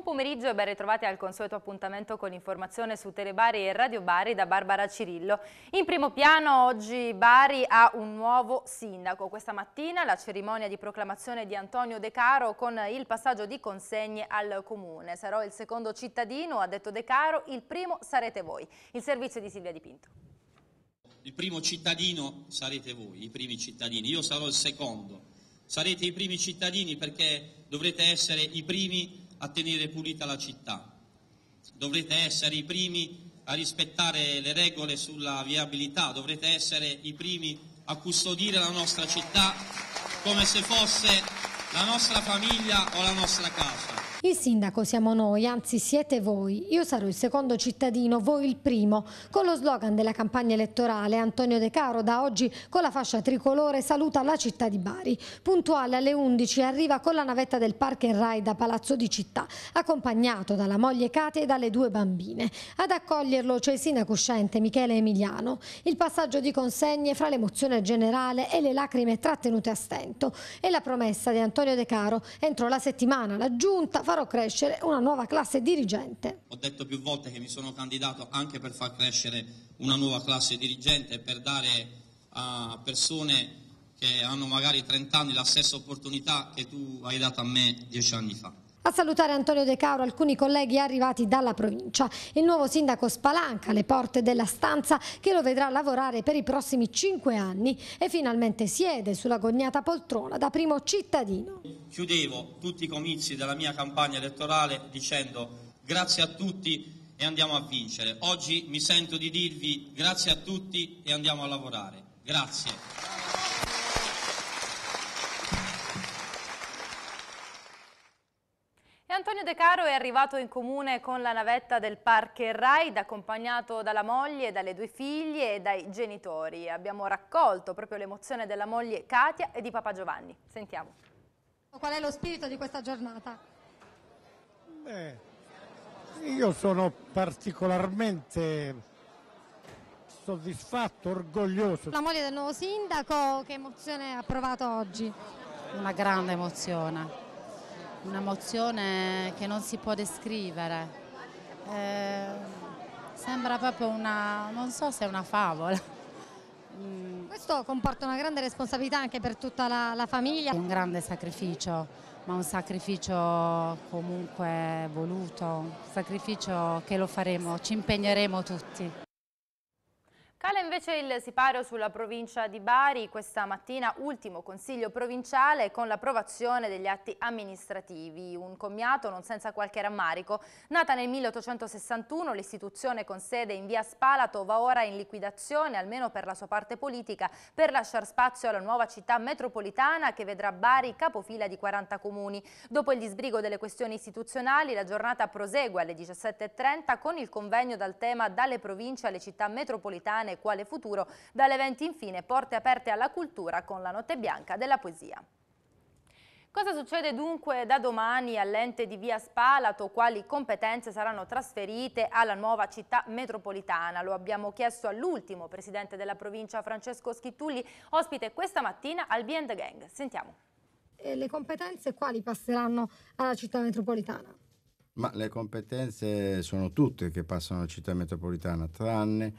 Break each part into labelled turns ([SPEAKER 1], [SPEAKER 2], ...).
[SPEAKER 1] Buon pomeriggio e ben ritrovati al consueto appuntamento con l'informazione su Telebari e Radio Bari da Barbara Cirillo. In primo piano oggi Bari ha un nuovo sindaco. Questa mattina la cerimonia di proclamazione di Antonio De Caro con il passaggio di consegne al comune. Sarò il secondo cittadino, ha detto De Caro, il primo sarete voi. Il servizio di Silvia Dipinto.
[SPEAKER 2] Il primo cittadino sarete voi, i primi cittadini. Io sarò il secondo. Sarete i primi cittadini perché dovrete essere i primi cittadini a tenere pulita la città. Dovrete essere i primi a rispettare le regole sulla viabilità, dovrete essere i primi a custodire la nostra città come se fosse la nostra famiglia o la nostra casa.
[SPEAKER 3] Il sindaco siamo noi, anzi siete voi. Io sarò il secondo cittadino, voi il primo. Con lo slogan della campagna elettorale, Antonio De Caro da oggi con la fascia tricolore saluta la città di Bari. Puntuale alle 11 arriva con la navetta del Parco Rai da Palazzo di Città, accompagnato dalla moglie Katia e dalle due bambine. Ad accoglierlo c'è il sindaco uscente Michele Emiliano. Il passaggio di consegne fra l'emozione generale e le lacrime trattenute a stento e la promessa di Antonio De Caro entro la settimana la giunta farò crescere una nuova classe dirigente.
[SPEAKER 2] Ho detto più volte che mi sono candidato anche per far crescere una nuova classe dirigente, per dare a persone che hanno magari 30 anni la stessa opportunità che tu hai dato a me dieci anni fa.
[SPEAKER 3] A salutare Antonio De Cauro alcuni colleghi arrivati dalla provincia. Il nuovo sindaco spalanca le porte della stanza che lo vedrà lavorare per i prossimi cinque anni e finalmente siede sulla cognata poltrona da primo cittadino.
[SPEAKER 2] Chiudevo tutti i comizi della mia campagna elettorale dicendo grazie a tutti e andiamo a vincere. Oggi mi sento di dirvi grazie a tutti e andiamo a lavorare. Grazie.
[SPEAKER 1] Caro è arrivato in comune con la navetta del Parque Ride, accompagnato dalla moglie, dalle due figlie e dai genitori. Abbiamo raccolto proprio l'emozione della moglie Katia e di papà Giovanni.
[SPEAKER 3] Sentiamo. Qual è lo spirito di questa giornata?
[SPEAKER 2] Beh, io sono particolarmente soddisfatto,
[SPEAKER 3] orgoglioso. La moglie del nuovo sindaco, che emozione ha provato oggi? Una grande emozione un'emozione che non si può descrivere. Eh, sembra proprio una, non so se è una favola. Mm. Questo comporta una grande responsabilità anche per tutta la, la famiglia. È un grande sacrificio, ma un sacrificio comunque voluto, un
[SPEAKER 1] sacrificio che lo faremo, ci impegneremo tutti. Cala invece il sipario sulla provincia di Bari, questa mattina ultimo consiglio provinciale con l'approvazione degli atti amministrativi, un commiato non senza qualche rammarico. Nata nel 1861, l'istituzione con sede in via Spalato va ora in liquidazione, almeno per la sua parte politica, per lasciare spazio alla nuova città metropolitana che vedrà Bari capofila di 40 comuni. Dopo il disbrigo delle questioni istituzionali, la giornata prosegue alle 17.30 con il convegno dal tema dalle province alle città metropolitane italiana e quale futuro, dall'evento infine porte aperte alla cultura con la notte bianca della poesia. Cosa succede dunque da domani all'ente di Via Spalato? Quali competenze saranno trasferite alla nuova città metropolitana? Lo abbiamo chiesto all'ultimo presidente della provincia Francesco Schittulli, ospite questa mattina al B&G Gang. Sentiamo.
[SPEAKER 3] E le competenze quali passeranno alla città metropolitana?
[SPEAKER 4] Ma le competenze sono tutte che passano alla città metropolitana, tranne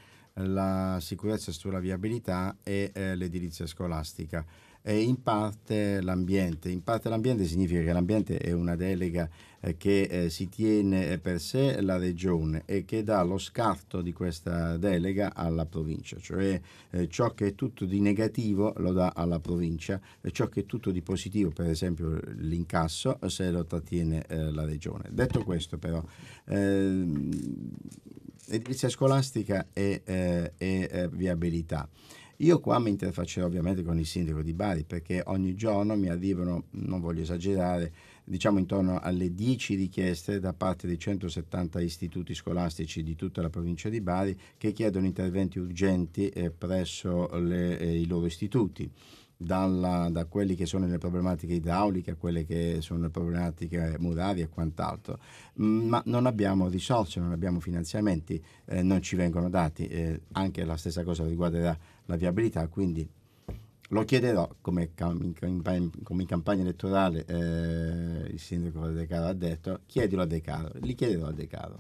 [SPEAKER 4] la sicurezza sulla viabilità e eh, l'edilizia scolastica e in parte l'ambiente. In parte l'ambiente significa che l'ambiente è una delega eh, che eh, si tiene eh, per sé la regione e che dà lo scarto di questa delega alla provincia, cioè eh, ciò che è tutto di negativo lo dà alla provincia e ciò che è tutto di positivo, per esempio l'incasso, eh, se lo trattiene la regione. Detto questo però, ehm, edilizia scolastica e, eh, e eh, viabilità. Io qua mi interfaccerò ovviamente con il sindaco di Bari perché ogni giorno mi arrivano, non voglio esagerare, diciamo intorno alle 10 richieste da parte dei 170 istituti scolastici di tutta la provincia di Bari che chiedono interventi urgenti eh, presso le, eh, i loro istituti dalla, da quelli che sono le problematiche idrauliche a quelle che sono le problematiche murarie e quant'altro, mm, ma non abbiamo risorse, non abbiamo finanziamenti, eh, non ci vengono dati, eh, anche la stessa cosa riguarderà la viabilità, quindi lo chiederò come, in, come in campagna elettorale eh, il sindaco De Caro ha detto, chiedilo a De Caro, li chiederò a De Caro.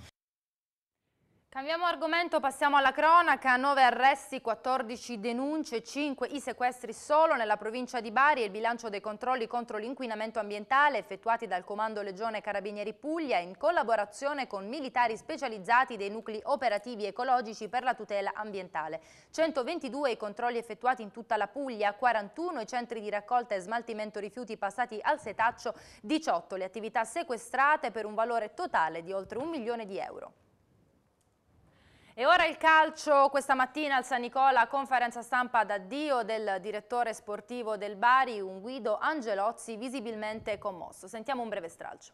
[SPEAKER 1] Cambiamo argomento, passiamo alla cronaca. 9 arresti, 14 denunce, 5 i sequestri solo nella provincia di Bari e il bilancio dei controlli contro l'inquinamento ambientale effettuati dal Comando Legione Carabinieri Puglia in collaborazione con militari specializzati dei nuclei operativi ecologici per la tutela ambientale. 122 i controlli effettuati in tutta la Puglia, 41 i centri di raccolta e smaltimento rifiuti passati al setaccio, 18 le attività sequestrate per un valore totale di oltre un milione di euro. E ora il calcio, questa mattina al San Nicola, conferenza stampa d'addio del direttore sportivo del Bari, un Guido Angelozzi visibilmente commosso. Sentiamo un breve stralcio.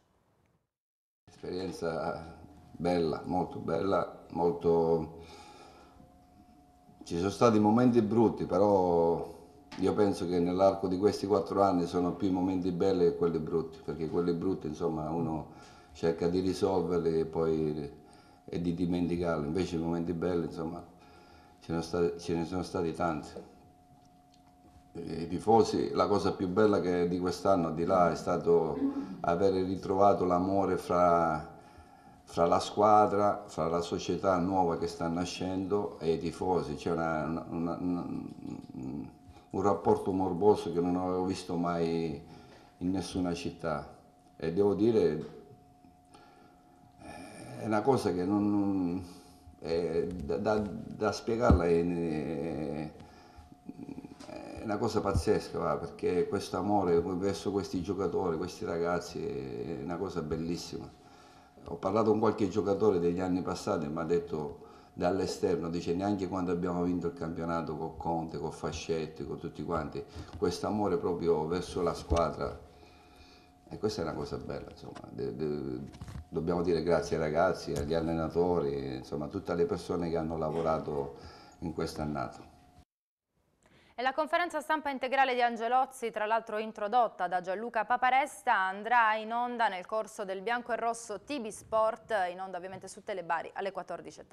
[SPEAKER 5] Esperienza bella, molto bella, molto... Ci sono stati momenti brutti, però io penso che nell'arco di questi quattro anni sono più i momenti belli che quelli brutti, perché quelli brutti insomma uno cerca di risolverli e poi e di dimenticarlo, invece i momenti belli insomma ce ne, stati, ce ne sono stati tanti. I tifosi, la cosa più bella che di quest'anno di là è stato avere ritrovato l'amore fra, fra, la squadra, fra la società nuova che sta nascendo e i tifosi, c'è un rapporto morboso che non avevo visto mai in nessuna città e devo dire è una cosa che non, è, da, da, da, spiegarla è, è, una cosa pazzesca, va, perché questo amore verso questi giocatori, questi ragazzi è una cosa bellissima. Ho parlato con qualche giocatore degli anni passati e mi ha detto dall'esterno, dice neanche quando abbiamo vinto il campionato con Conte, con Fascetti, con tutti quanti, questo amore proprio verso la squadra e questa è una cosa bella, insomma. De, de, dobbiamo dire grazie ai ragazzi, agli allenatori, insomma, a tutte le persone che hanno lavorato in quest'annato.
[SPEAKER 1] E la conferenza stampa integrale di Angelozzi, tra l'altro introdotta da Gianluca Paparesta, andrà in onda nel corso del Bianco e Rosso TV Sport, in onda ovviamente su Telebari alle 14.30.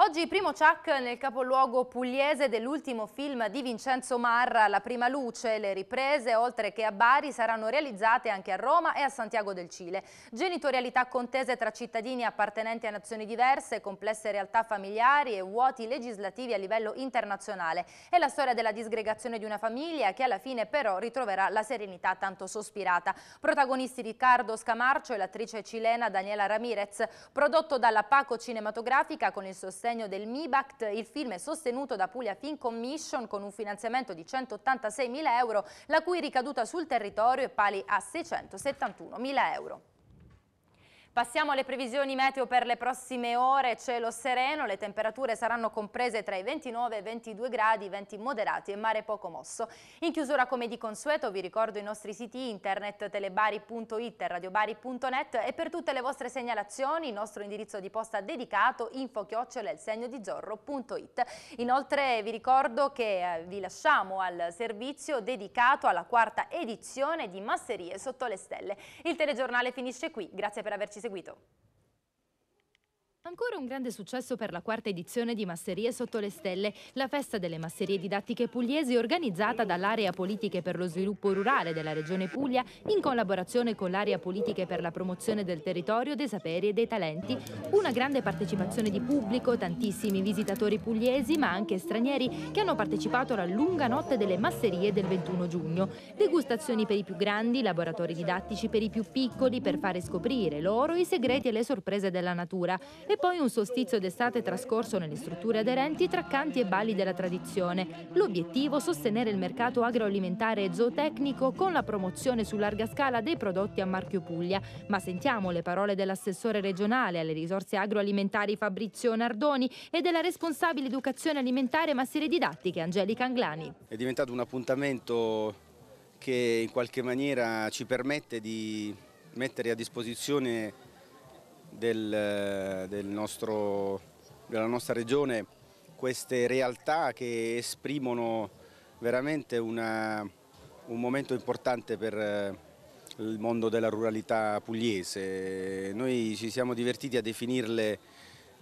[SPEAKER 1] Oggi primo ciak nel capoluogo pugliese dell'ultimo film di Vincenzo Marra, La prima luce. Le riprese, oltre che a Bari, saranno realizzate anche a Roma e a Santiago del Cile. Genitorialità contese tra cittadini appartenenti a nazioni diverse, complesse realtà familiari e vuoti legislativi a livello internazionale. È la storia della disgregazione di una famiglia che alla fine però ritroverà la serenità tanto sospirata. Protagonisti Riccardo Scamarcio e l'attrice cilena Daniela Ramirez, prodotto dalla Paco Cinematografica con il sostegno sostegno del MIBACT. Il film è sostenuto da Puglia Film Commission con un finanziamento di 186 mila euro, la cui ricaduta sul territorio è pari a 671 mila euro. Passiamo alle previsioni meteo per le prossime ore, cielo sereno, le temperature saranno comprese tra i 29 e i 22 gradi, venti moderati e mare poco mosso. In chiusura come di consueto vi ricordo i nostri siti internet telebari.it e radiobari.net e per tutte le vostre segnalazioni il nostro indirizzo di posta dedicato info-elsegno-di-zorro.it. Inoltre vi ricordo che eh, vi lasciamo al servizio dedicato alla quarta edizione di Masserie sotto le stelle. Il telegiornale finisce qui, grazie per averci Seguido. seguito. Ancora un grande successo per la quarta edizione di Masserie sotto le stelle, la festa delle masserie didattiche pugliesi organizzata dall'area politiche per lo sviluppo rurale della regione Puglia in collaborazione con l'area politiche per la promozione del territorio, dei saperi e dei talenti. Una grande partecipazione di pubblico, tantissimi visitatori pugliesi ma anche stranieri che hanno partecipato alla lunga notte delle masserie del 21 giugno. Degustazioni per i più grandi, laboratori didattici per i più piccoli per fare scoprire loro i segreti e le sorprese della natura e poi un sostizio d'estate trascorso nelle strutture aderenti tra canti e balli della tradizione. L'obiettivo è sostenere il mercato agroalimentare e zootecnico con la promozione su larga scala dei prodotti a marchio Puglia. Ma sentiamo le parole dell'assessore regionale alle risorse agroalimentari Fabrizio Nardoni e della responsabile educazione alimentare massiere didattiche Angelica Anglani.
[SPEAKER 4] È diventato un appuntamento che in qualche maniera ci permette di mettere a disposizione del, del nostro, della nostra regione queste realtà che esprimono veramente una, un momento importante per eh, il mondo della ruralità pugliese. Noi ci siamo divertiti a definirle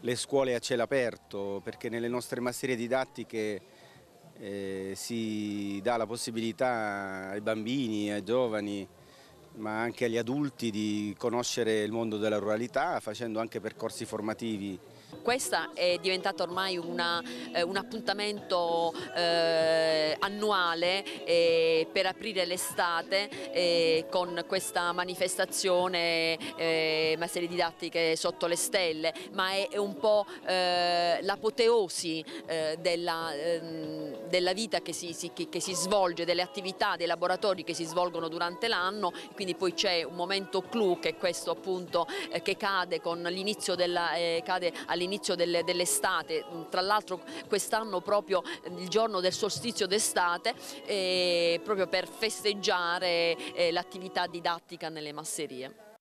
[SPEAKER 4] le scuole a cielo aperto perché nelle nostre masserie didattiche eh, si dà la possibilità ai bambini, ai giovani ma anche agli adulti di conoscere il mondo della ruralità facendo anche percorsi formativi
[SPEAKER 1] questa è diventata ormai una, eh, un appuntamento eh, annuale eh, per aprire l'estate eh, con questa manifestazione materie eh, didattiche sotto le stelle, ma è, è un po' eh, l'apoteosi della, ehm, della, vita che si, si, che si svolge, delle attività, dei laboratori che si svolgono durante l'anno, quindi poi c'è un momento clou che è questo appunto che cade con l'inizio della... cade all'inizio dell'estate, tra l'altro quest'anno proprio il giorno del solstizio d'estate, eh, proprio per festeggiare eh, l'attività didattica nelle masserie.